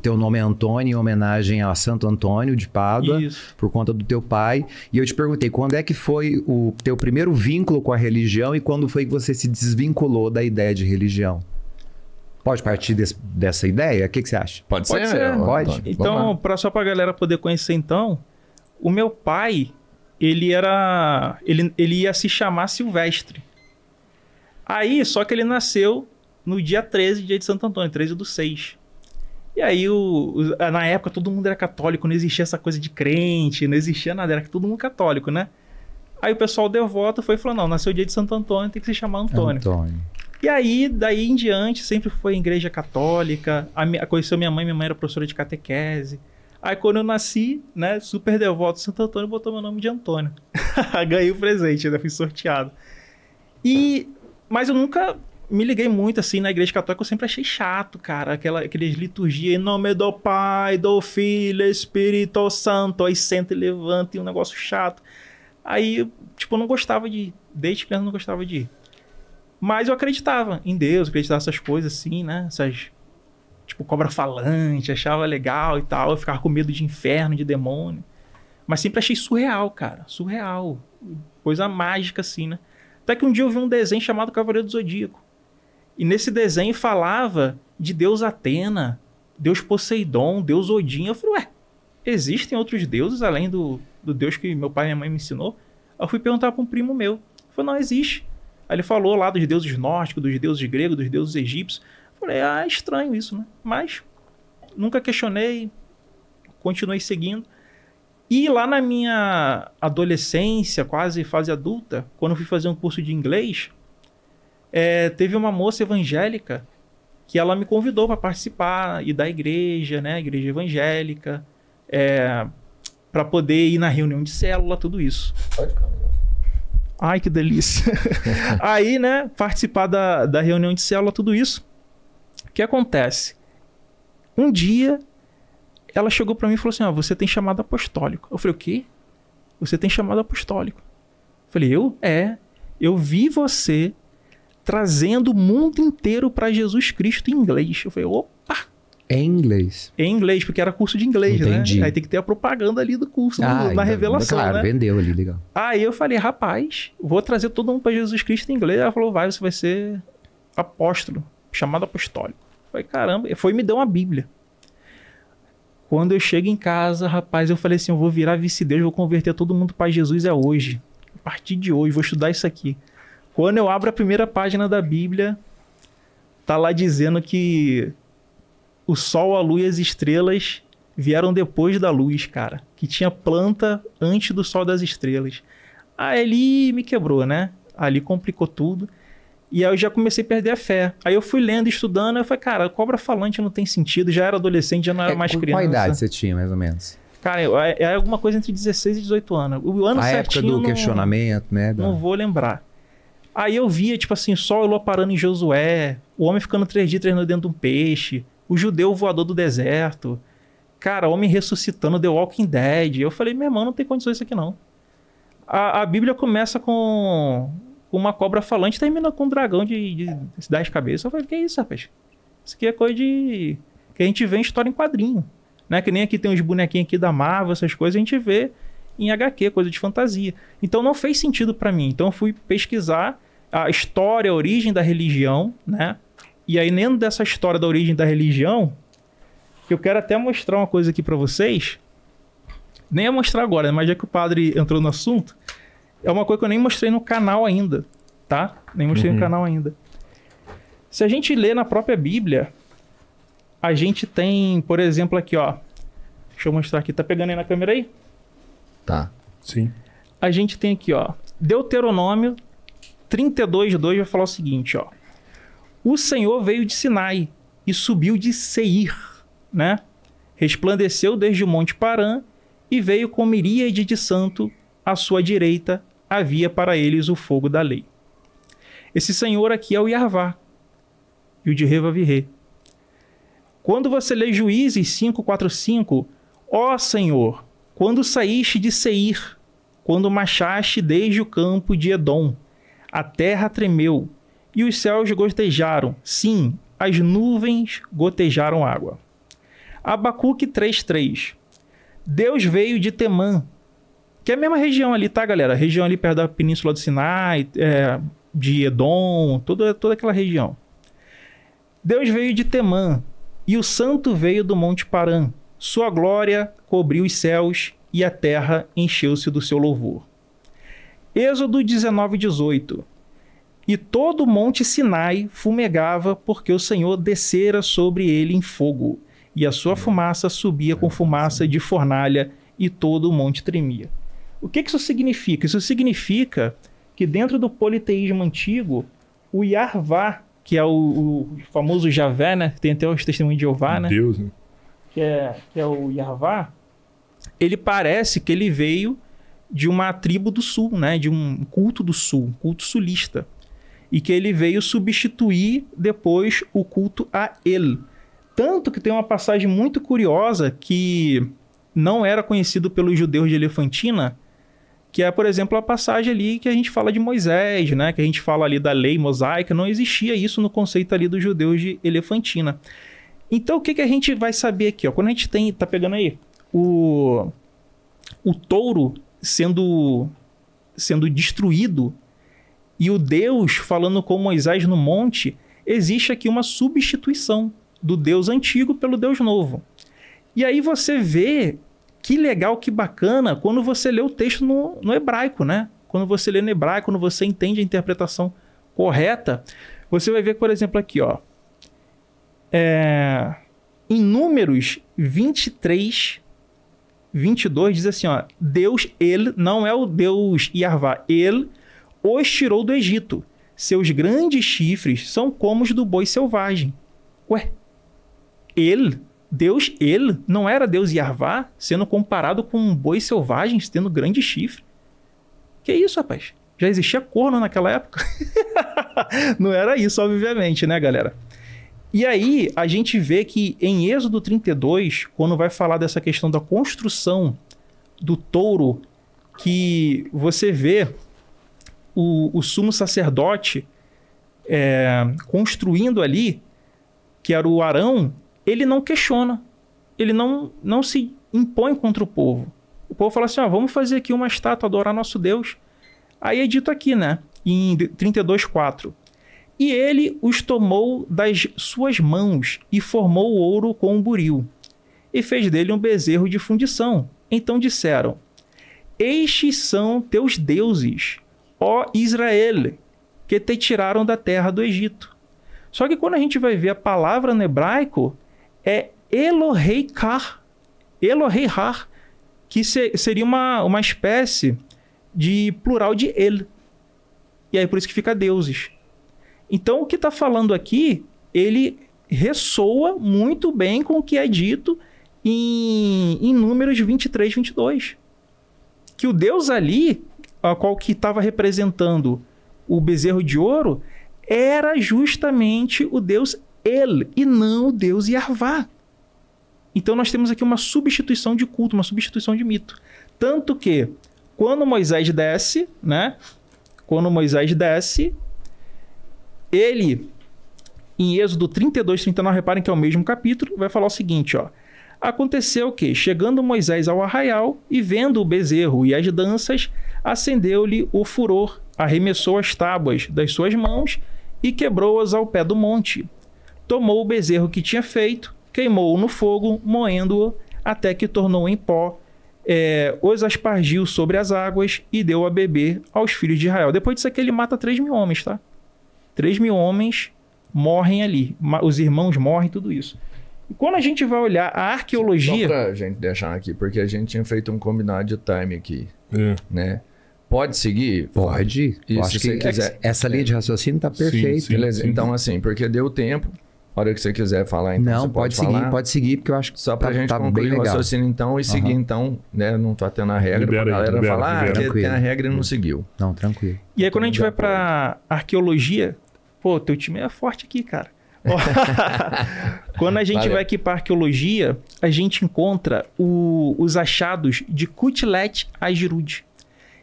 teu nome é Antônio, em homenagem a Santo Antônio de Pádua, Isso. por conta do teu pai. E eu te perguntei, quando é que foi o teu primeiro vínculo com a religião e quando foi que você se desvinculou da ideia de religião? Pode partir desse, dessa ideia? O que, que, você acha? Pode, pode ser. Pode. Então, pra, só a galera poder conhecer, então, o meu pai, ele era. Ele, ele ia se chamar Silvestre. Aí, só que ele nasceu no dia 13, dia de Santo Antônio, 13 do 6. E aí, o, o, na época, todo mundo era católico, não existia essa coisa de crente, não existia nada, era todo mundo católico, né? Aí o pessoal devoto foi e falou: não, nasceu o dia de Santo Antônio, tem que se chamar Antônio. Antônio. E aí, daí em diante, sempre foi igreja católica. A, a, conheceu minha mãe, minha mãe era professora de catequese. Aí quando eu nasci, né, super devoto Santo Antônio, botou meu nome de Antônio. Ganhei o presente, ainda né, fui sorteado. E mas eu nunca me liguei muito assim na igreja católica, eu sempre achei chato, cara, aquela aqueles liturgia em nome do Pai, do Filho, Espírito Santo, aí senta e levanta e um negócio chato. Aí, tipo, eu não gostava de, ir. desde criança eu não gostava de ir. Mas eu acreditava em Deus, acreditava essas coisas assim, né? Essas tipo cobra falante, achava legal e tal, eu ficava com medo de inferno, de demônio. Mas sempre achei surreal, cara, surreal. Coisa mágica assim, né? Até que um dia eu vi um desenho chamado Cavaleiro do Zodíaco. E nesse desenho falava de Deus Atena, Deus Poseidon, Deus Odin. Eu falei, ué, existem outros deuses além do, do Deus que meu pai e minha mãe me ensinou? Eu fui perguntar para um primo meu. Ele falou, não, existe. Aí ele falou lá dos deuses nórdicos, dos deuses gregos, dos deuses egípcios. Eu falei, ah, é estranho isso, né? Mas nunca questionei, continuei seguindo. E lá na minha adolescência, quase fase adulta, quando eu fui fazer um curso de inglês, é, teve uma moça evangélica que ela me convidou para participar e da igreja, né? Igreja evangélica, é, para poder ir na reunião de célula, tudo isso. Ai, que delícia. Aí, né, participar da, da reunião de célula, tudo isso. O que acontece? Um dia, ela chegou para mim e falou assim: ó, ah, você tem chamado apostólico. Eu falei: o quê? Você tem chamado apostólico. Eu falei: eu? É. Eu vi você trazendo o mundo inteiro para Jesus Cristo em inglês. Eu falei, opa! É em inglês. É em inglês, porque era curso de inglês, né? Entendi. né? Aí tem que ter a propaganda ali do curso, ah, na revelação. Claro, né? vendeu ali, legal. Aí eu falei, rapaz, vou trazer todo mundo para Jesus Cristo em inglês. Ela falou, vai, você vai ser apóstolo, chamado apostólico. Eu falei, caramba, foi me deu uma Bíblia. Quando eu chego em casa, rapaz, eu falei assim: eu vou virar vice-deus, vou converter todo mundo para Jesus é hoje. A partir de hoje, vou estudar isso aqui. Quando eu abro a primeira página da Bíblia, tá lá dizendo que o sol, a lua e as estrelas vieram depois da luz, cara. Que tinha planta antes do sol das estrelas. Ali me quebrou, né? Ali complicou tudo. E aí eu já comecei a perder a fé. Aí eu fui lendo, estudando, eu falei, cara, cobra falante não tem sentido. Já era adolescente, já não era é, mais criança. Qual idade você tinha, mais ou menos? Cara, é, é alguma coisa entre 16 e 18 anos. O ano A certinho, época do não, questionamento, né? Da... Não vou lembrar. Aí eu via, tipo assim, só Elô parando em Josué, o homem ficando três dias, dentro de um peixe, o judeu voador do deserto, cara, homem ressuscitando, The Walking Dead. Eu falei, meu irmão, não tem condições isso aqui não. A, a Bíblia começa com, com uma cobra falante e termina com um dragão de, de, de dez cabeças. Eu falei, que isso, rapaz? Isso aqui é coisa de... que a gente vê em história em quadrinho. Né? Que nem aqui tem uns bonequinhos aqui da Marvel, essas coisas, a gente vê em HQ, coisa de fantasia. Então não fez sentido para mim. Então eu fui pesquisar a história, a origem da religião, né? E aí dentro dessa história da origem da religião, eu quero até mostrar uma coisa aqui para vocês. Nem ia mostrar agora, né? mas já que o padre entrou no assunto, é uma coisa que eu nem mostrei no canal ainda, tá? Nem mostrei uhum. no canal ainda. Se a gente lê na própria Bíblia, a gente tem, por exemplo, aqui, ó. Deixa eu mostrar aqui. Tá pegando aí na câmera aí? Tá. Sim. A gente tem aqui, ó, Deuteronômio 32:2 vai falar o seguinte, ó. O Senhor veio de Sinai e subiu de Seir, né? Resplandeceu desde o Monte Paran e veio com miríade de santo à sua direita, havia para eles o fogo da lei. Esse Senhor aqui é o Yarvá e o de Revavirê. Quando você lê Juízes 5:45, ó Senhor, quando saíste de Seir, quando marchaste desde o campo de Edom, a terra tremeu e os céus gotejaram, sim, as nuvens gotejaram água. Abacuque 3:3. Deus veio de Temã, que é a mesma região ali, tá, galera? A região ali perto da península do Sinai, é, de Edom, toda, toda aquela região. Deus veio de Temã, e o santo veio do Monte Paran. Sua glória cobriu os céus e a terra encheu-se do seu louvor. Êxodo 19, 18. E todo o monte Sinai fumegava, porque o Senhor descera sobre ele em fogo, e a sua fumaça subia com fumaça de fornalha, e todo o monte tremia. O que isso significa? Isso significa que dentro do politeísmo antigo, o Yarvá, que é o, o famoso Javé, né? Tem até os testemunhos de Jeová, né? Deus, né? que é, que é o Yahvá, ele parece que ele veio de uma tribo do sul, né? De um culto do sul, um culto sulista. E que ele veio substituir depois o culto a El. Tanto que tem uma passagem muito curiosa que não era conhecido pelos judeus de Elefantina, que é, por exemplo, a passagem ali que a gente fala de Moisés, né? Que a gente fala ali da lei mosaica, não existia isso no conceito ali dos judeus de Elefantina. Então, o que, que a gente vai saber aqui? Ó? Quando a gente tem, tá pegando aí o, o touro sendo, sendo destruído e o Deus falando com Moisés no monte, existe aqui uma substituição do Deus antigo pelo Deus novo. E aí você vê que legal, que bacana quando você lê o texto no, no hebraico, né? Quando você lê no hebraico, quando você entende a interpretação correta, você vai ver, por exemplo, aqui, ó. É, em Números 23, 22, diz assim: ó, Deus, ele não é o Deus Yarvá, ele os tirou do Egito. Seus grandes chifres são como os do boi selvagem. Ué, ele, Deus, ele, não era Deus Yarvá sendo comparado com um boi selvagem tendo grande chifre? Que isso, rapaz? Já existia corno naquela época? não era isso, obviamente, né, galera? E aí a gente vê que em Êxodo 32, quando vai falar dessa questão da construção do touro, que você vê o, o sumo sacerdote é, construindo ali, que era o Arão, ele não questiona, ele não, não se impõe contra o povo. O povo fala assim: ah, vamos fazer aqui uma estátua, adorar nosso Deus. Aí é dito aqui, né? Em 32,4. E ele os tomou das suas mãos e formou ouro com um buril, e fez dele um bezerro de fundição. Então disseram: Estes são teus deuses, ó Israel, que te tiraram da terra do Egito. Só que quando a gente vai ver a palavra no hebraico, é Eloheikar, Eloheihar, que seria uma, uma espécie de plural de ele. E aí por isso que fica deuses. Então, o que está falando aqui, ele ressoa muito bem com o que é dito em, em Números 23, 22. Que o Deus ali, a qual que estava representando o bezerro de ouro, era justamente o Deus El e não o Deus Yarvá. Então nós temos aqui uma substituição de culto, uma substituição de mito. Tanto que quando Moisés desce, né? Quando Moisés desce, ele, em Êxodo 32, 39, reparem que é o mesmo capítulo, vai falar o seguinte, ó. Aconteceu que, chegando Moisés ao arraial e vendo o bezerro e as danças, acendeu-lhe o furor, arremessou as tábuas das suas mãos e quebrou-as ao pé do monte. Tomou o bezerro que tinha feito, queimou-o no fogo, moendo-o, até que tornou em pó, é, os aspargiu sobre as águas e deu a beber aos filhos de Israel. Depois disso aqui, ele mata 3 mil homens, tá? 3 mil homens morrem ali. Os irmãos morrem, tudo isso. E quando a gente vai olhar a arqueologia. Só pra gente deixar aqui, porque a gente tinha feito um combinado de time aqui. É. Né? Pode seguir? Pode. Isso, Acho se que você quiser. Essa linha de raciocínio tá perfeita. Sim, sim, Beleza. Sim. Então, assim, porque deu tempo. A hora que você quiser falar, então. Não, pode, pode seguir, falar. pode seguir, porque eu acho que. Só pra tá, gente tá concluir o raciocínio, então, e seguir, uhum. então, né? Não tá tendo a regra libera, pra galera libera, falar, ah, libera. ah, tem a regra e não seguiu. Não, tranquilo. E aí, quando a gente então, vai pra arqueologia, Pô, teu time é forte aqui, cara. Quando a gente Valeu. vai aqui para arqueologia, a gente encontra o, os achados de Kutlet Agirude.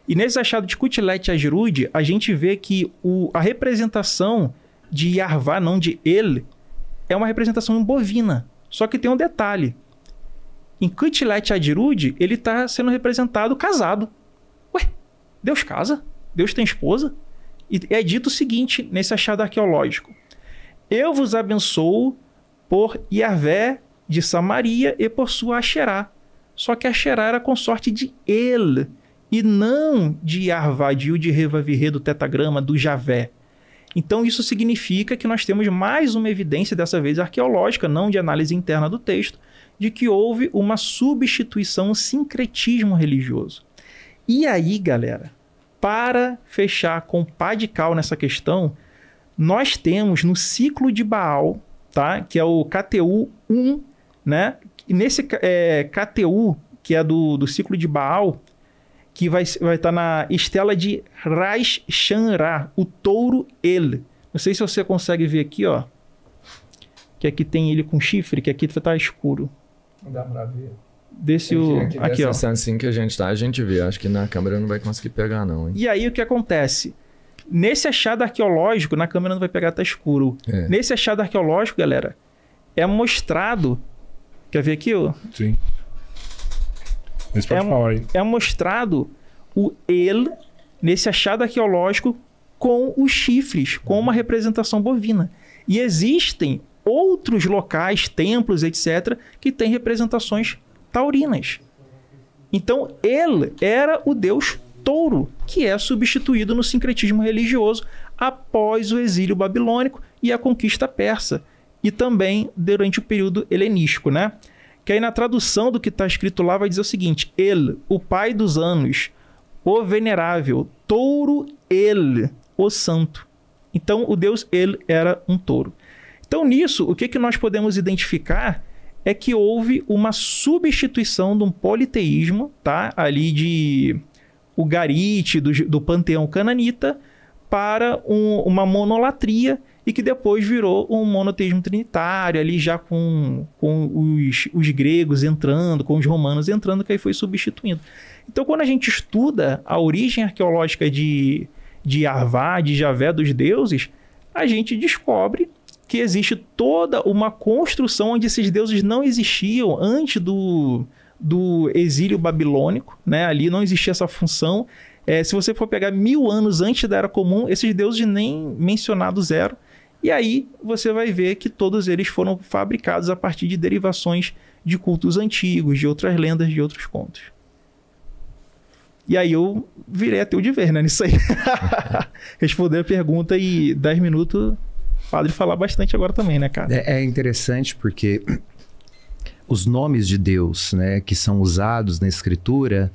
E nesse achado de Kutlet Agirude, a gente vê que o, a representação de Yarvá, não de ele, é uma representação bovina. Só que tem um detalhe. Em Kutlet Agirude, ele está sendo representado casado. Ué, Deus casa? Deus tem esposa? E é dito o seguinte nesse achado arqueológico: Eu vos abençoo por Yahvé de Samaria e por sua Axerá. Só que Axerá era consorte de El e não de Arvadil, de Revavirê, do tetagrama, do Javé. Então isso significa que nós temos mais uma evidência, dessa vez arqueológica, não de análise interna do texto, de que houve uma substituição, um sincretismo religioso. E aí, galera, para fechar com pá de cal nessa questão, nós temos no ciclo de Baal, tá? que é o KTU 1, né? E nesse é, KTU, que é do, do ciclo de Baal, que vai estar vai tá na estela de Rais Shanra, o touro ele. Não sei se você consegue ver aqui, ó. Que aqui tem ele com chifre, que aqui tá escuro. Não dá pra ver desse o aqui, aqui ó. assim que a gente tá, a gente vê. Acho que na câmera não vai conseguir pegar não. Hein? E aí o que acontece? Nesse achado arqueológico, na câmera não vai pegar, tá escuro. É. Nesse achado arqueológico, galera, é mostrado. Quer ver aqui, ó? Sim. Mas é, falar aí. É mostrado o ele nesse achado arqueológico com os chifres, com uma representação bovina. E existem outros locais, templos, etc., que têm representações taurinas. Então, ele era o deus touro, que é substituído no sincretismo religioso após o exílio babilônico e a conquista persa, e também durante o período helenístico, né? Que aí na tradução do que está escrito lá vai dizer o seguinte: Ele, o pai dos anos, o venerável, touro ele, o santo. Então, o deus ele era um touro. Então, nisso, o que, que nós podemos identificar é que houve uma substituição de um politeísmo, tá? Ali de o garite do, do panteão cananita para um, uma monolatria e que depois virou um monoteísmo trinitário, ali já com, com os, os, gregos entrando, com os romanos entrando, que aí foi substituindo. Então, quando a gente estuda a origem arqueológica de, de Arvá, de Javé dos deuses, a gente descobre que existe toda uma construção onde esses deuses não existiam antes do, do exílio babilônico, né? Ali não existia essa função. É, se você for pegar mil anos antes da Era Comum, esses deuses nem mencionados eram. E aí você vai ver que todos eles foram fabricados a partir de derivações de cultos antigos, de outras lendas, de outros contos. E aí eu virei ateu de ver, né? Nisso aí. Responder a pergunta e 10 minutos padre falar bastante agora também, né, cara? É, é interessante porque os nomes de Deus, né, que são usados na Escritura,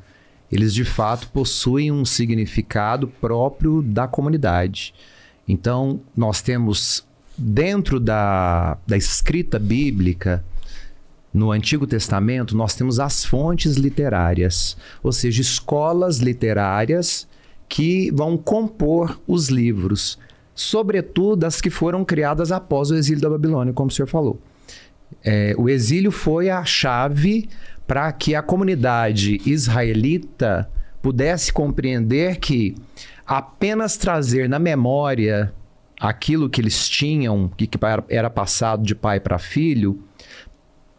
eles de fato possuem um significado próprio da comunidade. Então, nós temos dentro da, da escrita bíblica, no Antigo Testamento, nós temos as fontes literárias, ou seja, escolas literárias que vão compor os livros sobretudo as que foram criadas após o exílio da Babilônia, como o senhor falou. É, o exílio foi a chave para que a comunidade israelita pudesse compreender que apenas trazer na memória aquilo que eles tinham, que, que era passado de pai para filho,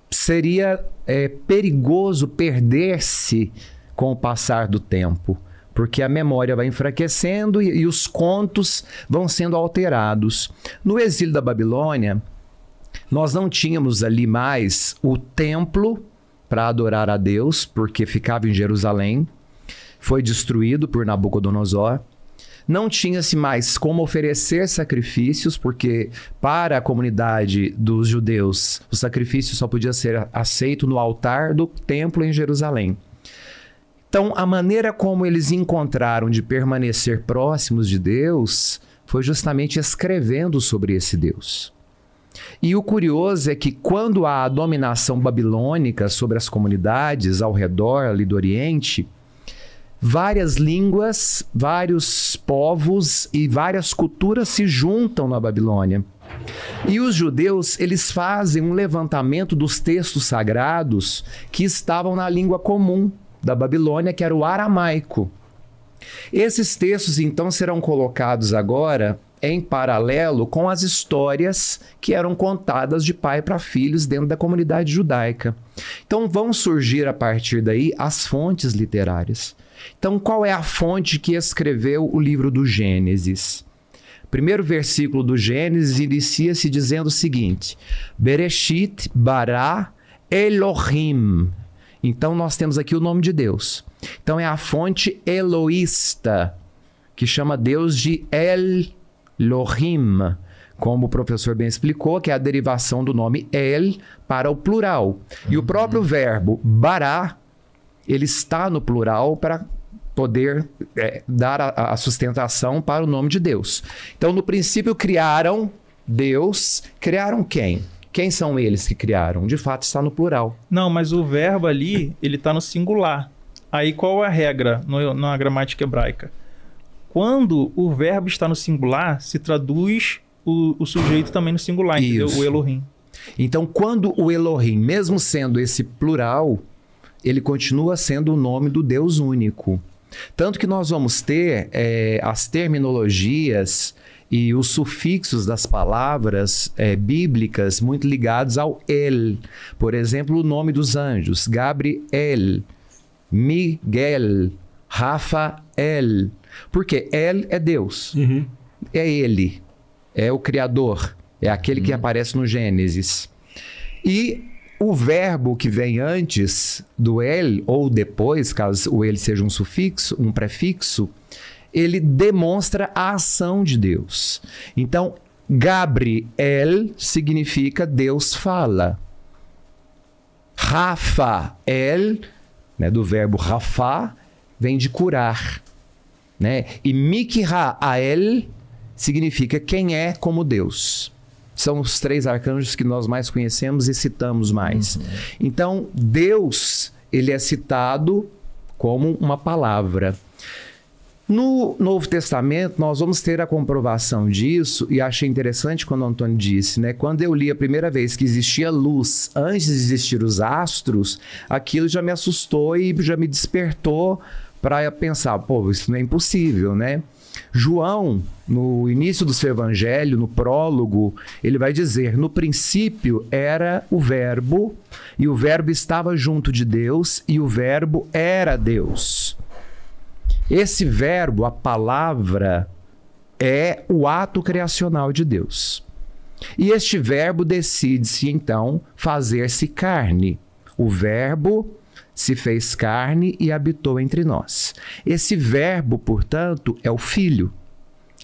seria é, perigoso perder-se com o passar do tempo porque a memória vai enfraquecendo e, e os contos vão sendo alterados. No exílio da Babilônia, nós não tínhamos ali mais o templo para adorar a Deus, porque ficava em Jerusalém, foi destruído por Nabucodonosor. Não tinha-se mais como oferecer sacrifícios, porque para a comunidade dos judeus, o sacrifício só podia ser aceito no altar do templo em Jerusalém. Então, a maneira como eles encontraram de permanecer próximos de Deus foi justamente escrevendo sobre esse Deus. E o curioso é que quando há a dominação babilônica sobre as comunidades ao redor ali do Oriente, várias línguas, vários povos e várias culturas se juntam na Babilônia. E os judeus, eles fazem um levantamento dos textos sagrados que estavam na língua comum da Babilônia, que era o aramaico. Esses textos, então, serão colocados agora em paralelo com as histórias que eram contadas de pai para filhos dentro da comunidade judaica. Então, vão surgir a partir daí as fontes literárias. Então, qual é a fonte que escreveu o livro do Gênesis? Primeiro versículo do Gênesis inicia-se dizendo o seguinte: Bereshit bara Elohim então nós temos aqui o nome de Deus. Então é a fonte eloísta, que chama Deus de El Lohim, como o professor bem explicou, que é a derivação do nome El para o plural. E o uhum. próprio verbo bará, ele está no plural para poder é, dar a, a, sustentação para o nome de Deus. Então, no princípio, criaram Deus, criaram quem? Quem são eles que criaram? De fato, está no plural. Não, mas o verbo ali, ele está no singular. Aí qual é a regra no, na gramática hebraica? Quando o verbo está no singular, se traduz o, o sujeito também no singular, entendeu? O Elohim. Então, quando o Elohim, mesmo sendo esse plural, ele continua sendo o nome do Deus único. Tanto que nós vamos ter é, as terminologias e os sufixos das palavras é, bíblicas muito ligados ao El. Por exemplo, o nome dos anjos: Gabriel, Miguel, Rafael. Porque El é Deus, uhum. é Ele, é o Criador, é aquele uhum. que aparece no Gênesis. E o verbo que vem antes do El ou depois, caso o El seja um sufixo, um prefixo, ele demonstra a ação de Deus. Então, Gabriel significa Deus fala. Rafael, né, do verbo rafá, vem de curar. Né? E Mikhael significa quem é como Deus. São os três arcanjos que nós mais conhecemos e citamos mais. Uhum. Então, Deus, ele é citado como uma palavra. No Novo Testamento, nós vamos ter a comprovação disso, e achei interessante quando o Antônio disse, né? Quando eu li a primeira vez que existia luz antes de existir os astros, aquilo já me assustou e já me despertou para pensar, pô, isso não é impossível, né? João, no início do seu evangelho, no prólogo, ele vai dizer: No princípio era o Verbo, e o Verbo estava junto de Deus, e o Verbo era Deus. Esse verbo, a palavra, é o ato criacional de Deus. E este verbo decide-se então fazer-se carne. O verbo se fez carne e habitou entre nós. Esse verbo, portanto, é o Filho,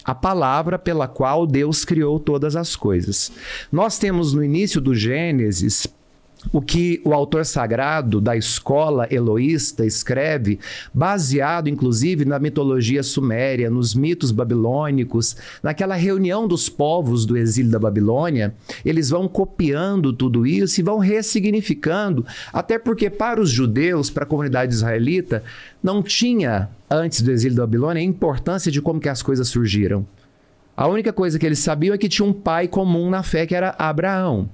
a palavra pela qual Deus criou todas as coisas. Nós temos no início do Gênesis o que o autor sagrado da escola eloísta escreve, baseado inclusive na mitologia suméria, nos mitos babilônicos, naquela reunião dos povos do exílio da Babilônia, eles vão copiando tudo isso e vão ressignificando, até porque para os judeus, para a comunidade israelita, não tinha antes do exílio da Babilônia a importância de como que as coisas surgiram. A única coisa que eles sabiam é que tinha um pai comum na fé que era Abraão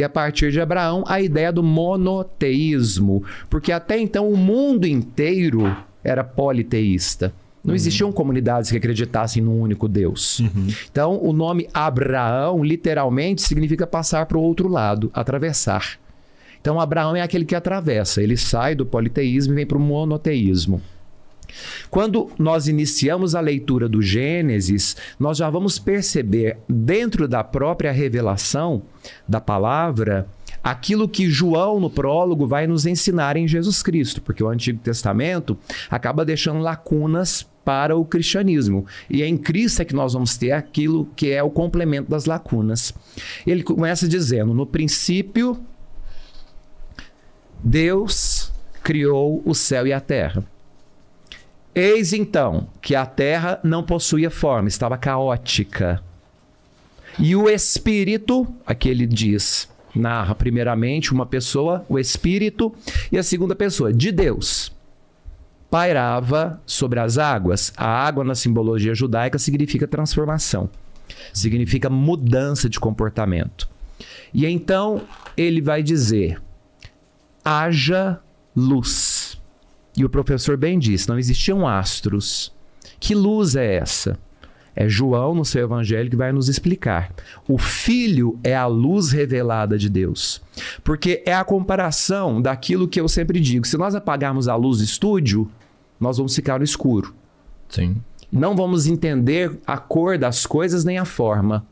e a partir de Abraão a ideia do monoteísmo, porque até então o mundo inteiro era politeísta. Não uhum. existiam comunidades que acreditassem num único Deus. Uhum. Então, o nome Abraão literalmente significa passar para o outro lado, atravessar. Então, Abraão é aquele que atravessa, ele sai do politeísmo e vem para o monoteísmo. Quando nós iniciamos a leitura do Gênesis, nós já vamos perceber, dentro da própria revelação da palavra, aquilo que João, no prólogo, vai nos ensinar em Jesus Cristo, porque o Antigo Testamento acaba deixando lacunas para o cristianismo. E é em Cristo é que nós vamos ter aquilo que é o complemento das lacunas. Ele começa dizendo: no princípio, Deus criou o céu e a terra. Eis então que a terra não possuía forma, estava caótica. E o espírito, aqui ele diz, narra primeiramente uma pessoa, o espírito, e a segunda pessoa, de Deus, pairava sobre as águas. A água na simbologia judaica significa transformação, significa mudança de comportamento. E então ele vai dizer: haja luz. E o professor bem disse: não existiam astros. Que luz é essa? É João, no seu evangelho, que vai nos explicar. O Filho é a luz revelada de Deus. Porque é a comparação daquilo que eu sempre digo: se nós apagarmos a luz do estúdio, nós vamos ficar no escuro. Sim. Não vamos entender a cor das coisas nem a forma.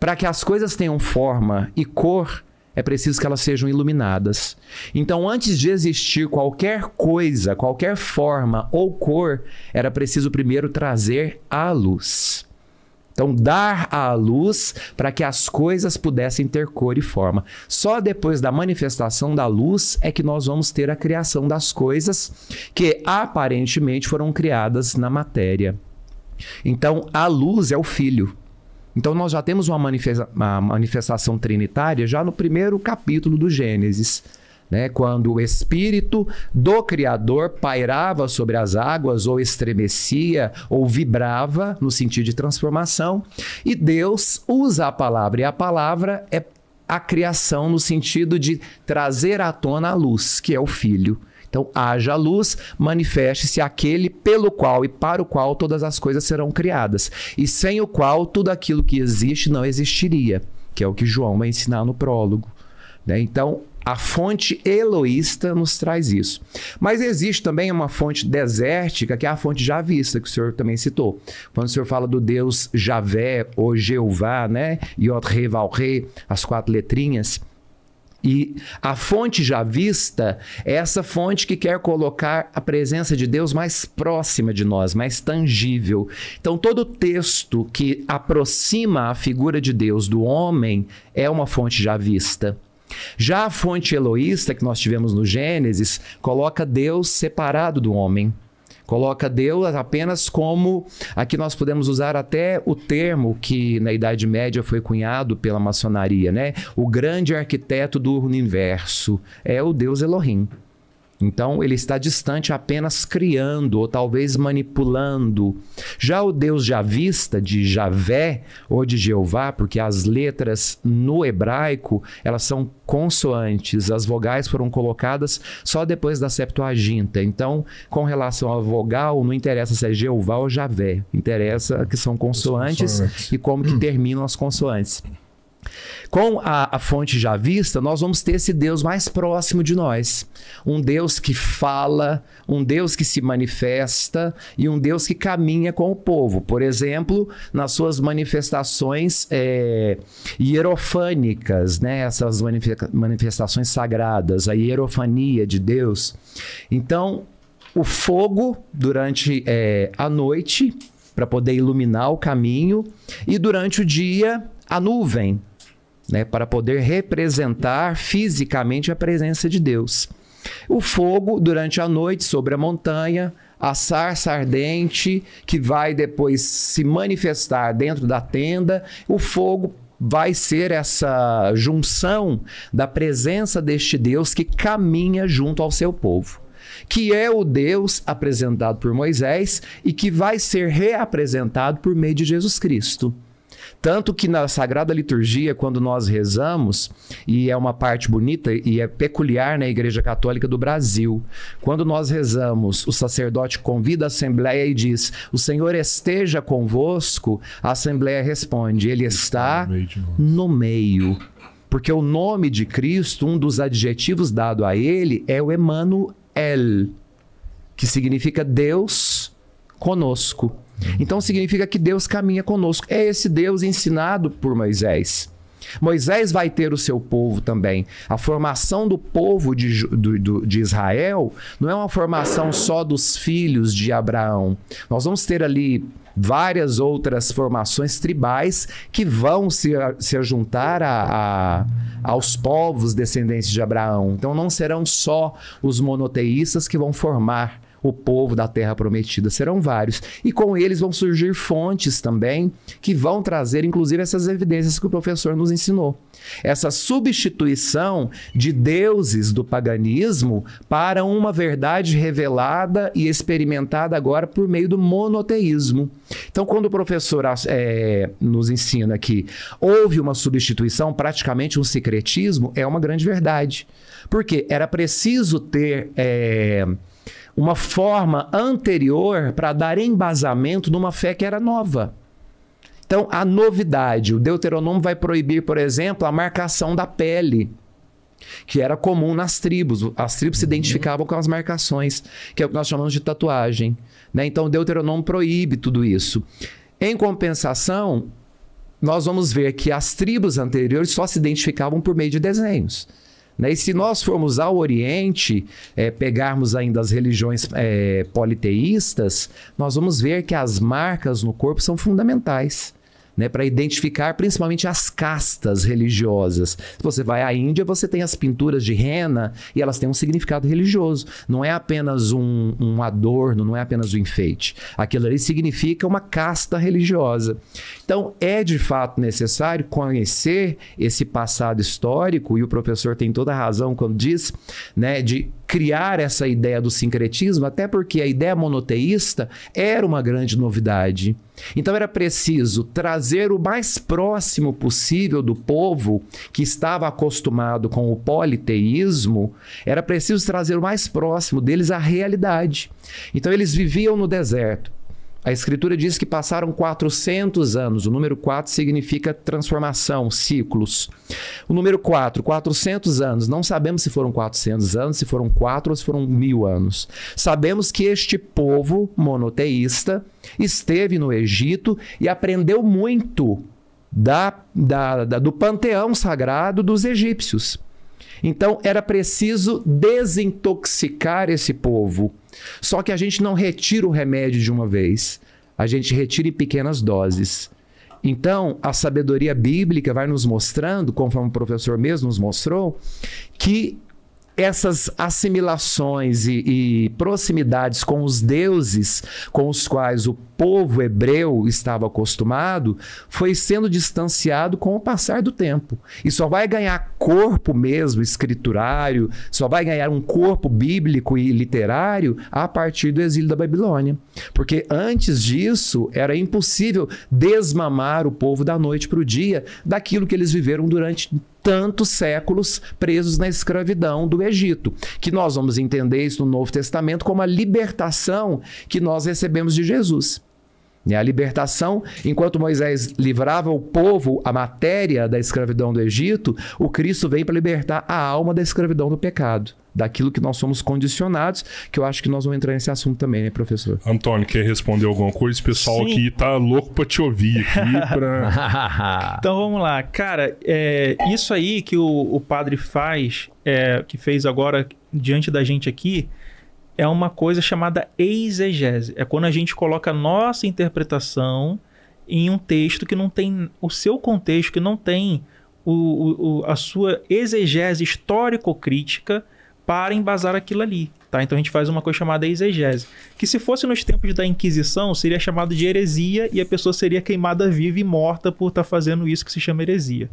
Para que as coisas tenham forma e cor, é preciso que elas sejam iluminadas. Então, antes de existir qualquer coisa, qualquer forma ou cor, era preciso primeiro trazer a luz. Então, dar a luz para que as coisas pudessem ter cor e forma. Só depois da manifestação da luz é que nós vamos ter a criação das coisas que aparentemente foram criadas na matéria. Então, a luz é o filho. Então nós já temos uma, manifesta uma manifestação trinitária já no primeiro capítulo do Gênesis. Né, quando o espírito do Criador pairava sobre as águas, ou estremecia, ou vibrava, no sentido de transformação, e Deus usa a palavra, e a palavra é a criação no sentido de trazer à tona a luz, que é o Filho. Então, haja luz, manifeste-se aquele pelo qual e para o qual todas as coisas serão criadas, e sem o qual tudo aquilo que existe não existiria, que é o que João vai ensinar no prólogo. Né? Então, a fonte eloísta nos traz isso. Mas existe também uma fonte desértica, que é a fonte javista, que o senhor também citou. Quando o senhor fala do Deus Javé ou Jeová, né? Yod-Re, as quatro letrinhas e a fonte já vista é essa fonte que quer colocar a presença de Deus mais próxima de nós, mais tangível. Então, todo texto que aproxima a figura de Deus do homem é uma fonte já vista. Já a fonte eloísta que nós tivemos no Gênesis coloca Deus separado do homem. Coloca Deus apenas como. Aqui nós podemos usar até o termo que na Idade Média foi cunhado pela maçonaria, né? O grande arquiteto do universo é o Deus Elohim. Então ele está distante apenas criando ou talvez manipulando. Já o Deus de avista de Javé ou de Jeová, porque as letras no hebraico, elas são consoantes, as vogais foram colocadas só depois da Septuaginta. Então, com relação à vogal, não interessa se é Jeová ou Javé, interessa que são consoantes, consoantes. e como que terminam as consoantes. Com a, a, fonte já vista, nós vamos ter esse Deus mais próximo de nós. Um Deus que fala, um Deus que se manifesta e um Deus que caminha com o povo. Por exemplo, nas suas manifestações é, hierofânicas, né? essas manifestações sagradas, a hierofania de Deus. Então, o fogo durante é, a noite para poder iluminar o caminho e durante o dia a nuvem né, para poder representar fisicamente a presença de Deus. O fogo durante a noite sobre a montanha, a sarça ardente que vai depois se manifestar dentro da tenda, o fogo vai ser essa junção da presença deste Deus que caminha junto ao seu povo que é o Deus apresentado por Moisés e que vai ser reapresentado por meio de Jesus Cristo. Tanto que na Sagrada Liturgia, quando nós rezamos, e é uma parte bonita e é peculiar na né, Igreja Católica do Brasil, quando nós rezamos, o sacerdote convida a Assembleia e diz: O Senhor esteja convosco, a Assembleia responde: Ele está no meio. Porque o nome de Cristo, um dos adjetivos dado a ele, é o Emmanuel, que significa Deus conosco. Então significa que Deus caminha conosco. É esse Deus ensinado por Moisés. Moisés vai ter o seu povo também. A formação do povo de, do, de Israel não é uma formação só dos filhos de Abraão. Nós vamos ter ali várias outras formações tribais que vão se, se juntar a, a, aos povos descendentes de Abraão. Então não serão só os monoteístas que vão formar o povo da terra prometida serão vários. E com eles vão surgir fontes também que vão trazer, inclusive, essas evidências que o professor nos ensinou. Essa substituição de deuses do paganismo para uma verdade revelada e experimentada agora por meio do monoteísmo. Então, quando o professor é, nos ensina que houve uma substituição, praticamente um secretismo, é uma grande verdade. Porque era preciso ter. É, uma forma anterior para dar embasamento numa fé que era nova. Então, a novidade, o Deuteronômio vai proibir, por exemplo, a marcação da pele, que era comum nas tribos. As tribos uhum. se identificavam com as marcações, que é o que nós chamamos de tatuagem. Né? Então, o Deuteronômio proíbe tudo isso. Em compensação, nós vamos ver que as tribos anteriores só se identificavam por meio de desenhos. Né? E se nós formos ao Oriente, é, pegarmos ainda as religiões é, politeístas, nós vamos ver que as marcas no corpo são fundamentais né, para identificar principalmente as castas religiosas. Se você vai à Índia, você tem as pinturas de rena e elas têm um significado religioso. Não é apenas um, um adorno, não é apenas um enfeite. Aquilo ali significa uma casta religiosa. Então, é de fato necessário conhecer esse passado histórico, e o professor tem toda a razão quando diz, né, de criar essa ideia do sincretismo, até porque a ideia monoteísta era uma grande novidade. Então era preciso trazer o mais próximo possível do povo que estava acostumado com o politeísmo, era preciso trazer o mais próximo deles à realidade. Então eles viviam no deserto. A escritura diz que passaram 400 anos. O número 4 significa transformação, ciclos. O número 4, 400 anos. Não sabemos se foram 400 anos, se foram 4 ou se foram mil anos. Sabemos que este povo monoteísta esteve no Egito e aprendeu muito da, da, da do panteão sagrado dos egípcios. Então era preciso desintoxicar esse povo só que a gente não retira o remédio de uma vez, a gente retira em pequenas doses. Então, a sabedoria bíblica vai nos mostrando, conforme o professor mesmo nos mostrou, que essas assimilações e, e proximidades com os deuses com os quais o povo hebreu estava acostumado foi sendo distanciado com o passar do tempo. E só vai ganhar corpo mesmo escriturário, só vai ganhar um corpo bíblico e literário a partir do exílio da Babilônia. Porque antes disso era impossível desmamar o povo da noite para o dia daquilo que eles viveram durante tantos séculos presos na escravidão do Egito, que nós vamos entender isso no Novo Testamento como a libertação que nós recebemos de Jesus. Né? A libertação, enquanto Moisés livrava o povo, a matéria da escravidão do Egito, o Cristo vem para libertar a alma da escravidão do pecado daquilo que nós somos condicionados, que eu acho que nós vamos entrar nesse assunto também, né, professor? Antônio, quer responder alguma coisa? O pessoal Sim. aqui tá louco para te ouvir aqui. Pra... então vamos lá. Cara, é, isso aí que o, o padre faz, é, que fez agora diante da gente aqui, é uma coisa chamada exegese. É quando a gente coloca a nossa interpretação em um texto que não tem o seu contexto, que não tem o, o, a sua exegese histórico-crítica para embasar aquilo ali. Tá? Então a gente faz uma coisa chamada exegese, que se fosse nos tempos da Inquisição, seria chamado de heresia e a pessoa seria queimada viva e morta por estar tá fazendo isso que se chama heresia.